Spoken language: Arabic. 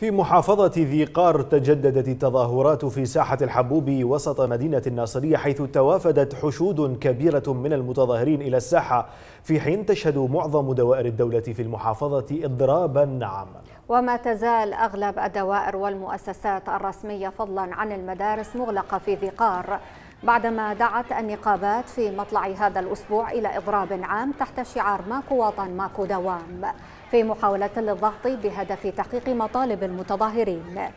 في محافظة ذي قار تجددت التظاهرات في ساحة الحبوب وسط مدينة الناصرية حيث توافدت حشود كبيرة من المتظاهرين إلى الساحة في حين تشهد معظم دوائر الدولة في المحافظة إضرابا عاما وما تزال أغلب الدوائر والمؤسسات الرسمية فضلا عن المدارس مغلقة في ذي قار بعدما دعت النقابات في مطلع هذا الأسبوع إلى إضراب عام تحت شعار ماكو وطن ماكو دوام في محاولة للضغط بهدف تحقيق مطالب المتظاهرين